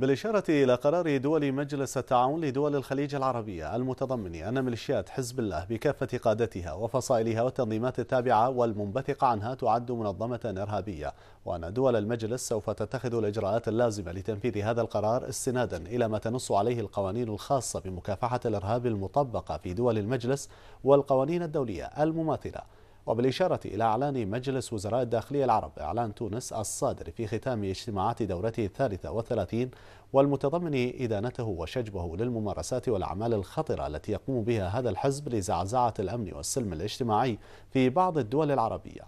بالإشارة إلى قرار دول مجلس التعاون لدول الخليج العربية المتضمن أن ميليشيات حزب الله بكافة قادتها وفصائلها والتنظيمات التابعة والمنبثقة عنها تعد منظمة إرهابية وأن دول المجلس سوف تتخذ الإجراءات اللازمة لتنفيذ هذا القرار استنادا إلى ما تنص عليه القوانين الخاصة بمكافحة الإرهاب المطبقة في دول المجلس والقوانين الدولية المماثلة وبالإشارة إلى إعلان مجلس وزراء الداخلية العرب إعلان تونس الصادر في ختام اجتماعات دورته الثالثة والثلاثين والمتضمن إدانته وشجبه للممارسات والأعمال الخطرة التي يقوم بها هذا الحزب لزعزعة الأمن والسلم الاجتماعي في بعض الدول العربية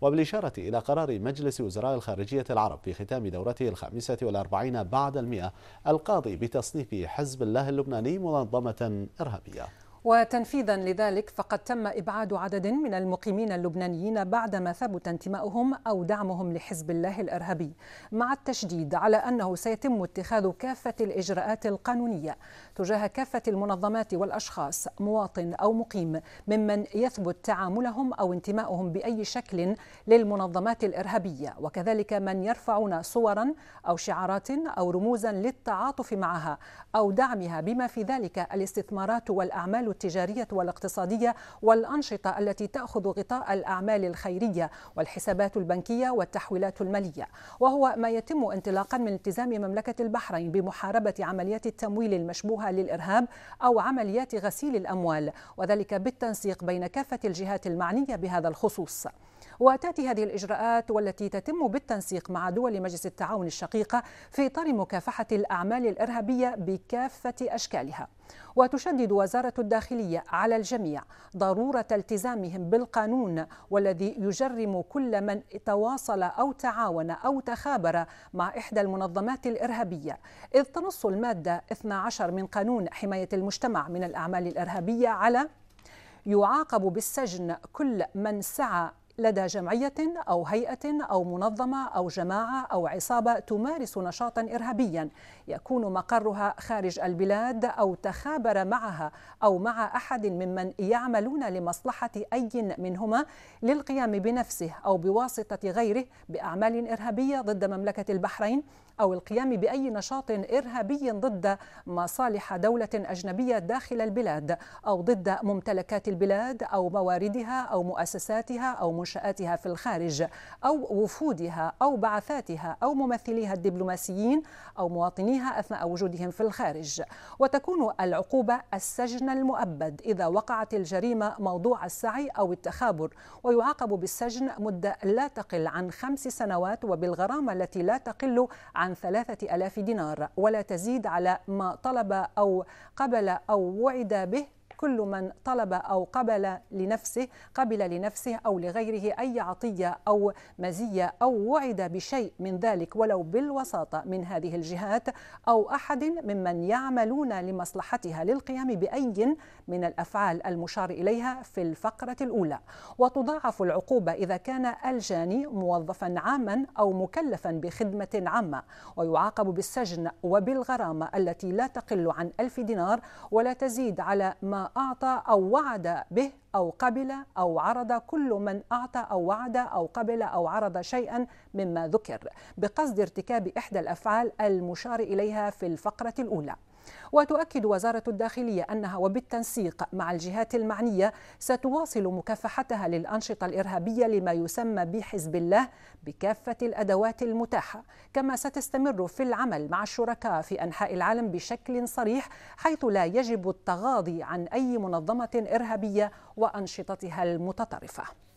وبالإشارة إلى قرار مجلس وزراء الخارجية العرب في ختام دورته الخامسة والأربعين بعد المئة القاضي بتصنيف حزب الله اللبناني منظمة إرهابية وتنفيذا لذلك فقد تم ابعاد عدد من المقيمين اللبنانيين بعدما ثبت انتمائهم او دعمهم لحزب الله الارهابي مع التشديد على انه سيتم اتخاذ كافه الاجراءات القانونيه تجاه كافه المنظمات والاشخاص مواطن او مقيم ممن يثبت تعاملهم او انتمائهم باي شكل للمنظمات الارهابيه وكذلك من يرفعون صورا او شعارات او رموزا للتعاطف معها او دعمها بما في ذلك الاستثمارات والاعمال التجارية والاقتصادية والأنشطة التي تأخذ غطاء الأعمال الخيرية والحسابات البنكية والتحويلات المالية وهو ما يتم انطلاقا من التزام مملكة البحرين بمحاربة عمليات التمويل المشبوهة للإرهاب أو عمليات غسيل الأموال وذلك بالتنسيق بين كافة الجهات المعنية بهذا الخصوص وتاتي هذه الاجراءات والتي تتم بالتنسيق مع دول مجلس التعاون الشقيقه في اطار مكافحه الاعمال الارهابيه بكافه اشكالها وتشدد وزارة الداخلية على الجميع ضرورة التزامهم بالقانون والذي يجرم كل من تواصل أو تعاون أو تخابر مع إحدى المنظمات الإرهابية إذ تنص المادة 12 من قانون حماية المجتمع من الأعمال الإرهابية على يعاقب بالسجن كل من سعى لدى جمعية أو هيئة أو منظمة أو جماعة أو عصابة تمارس نشاطا إرهابيا يكون مقرها خارج البلاد أو تخابر معها أو مع أحد ممن يعملون لمصلحة أي منهما للقيام بنفسه أو بواسطة غيره بأعمال إرهابية ضد مملكة البحرين أو القيام بأي نشاط إرهابي ضد مصالح دولة أجنبية داخل البلاد أو ضد ممتلكات البلاد أو مواردها أو مؤسساتها أو منشآتها في الخارج أو وفودها أو بعثاتها أو ممثليها الدبلوماسيين أو مواطنيها أثناء وجودهم في الخارج وتكون العقوبة السجن المؤبد إذا وقعت الجريمة موضوع السعي أو التخابر ويعاقب بالسجن مدة لا تقل عن خمس سنوات وبالغرامة التي لا تقل عن ثلاثة ألاف دينار ولا تزيد على ما طلب أو قبل أو وعد به كل من طلب أو قبل لنفسه قبل لنفسه أو لغيره أي عطية أو مزية أو وعد بشيء من ذلك ولو بالوساطة من هذه الجهات أو أحد ممن يعملون لمصلحتها للقيام بأي من الأفعال المشار إليها في الفقرة الأولى وتضاعف العقوبة إذا كان الجاني موظفا عاما أو مكلفا بخدمة عامة ويعاقب بالسجن وبالغرامة التي لا تقل عن ألف دينار ولا تزيد على ما أعطى أو وعد به أو قبل أو عرض كل من أعطى أو وعد أو قبل أو عرض شيئا مما ذكر بقصد ارتكاب إحدى الأفعال المشار إليها في الفقرة الأولى وتؤكد وزارة الداخلية أنها وبالتنسيق مع الجهات المعنية ستواصل مكافحتها للأنشطة الإرهابية لما يسمى بحزب الله بكافة الأدوات المتاحة كما ستستمر في العمل مع الشركاء في أنحاء العالم بشكل صريح حيث لا يجب التغاضي عن أي منظمة إرهابية وأنشطتها المتطرفة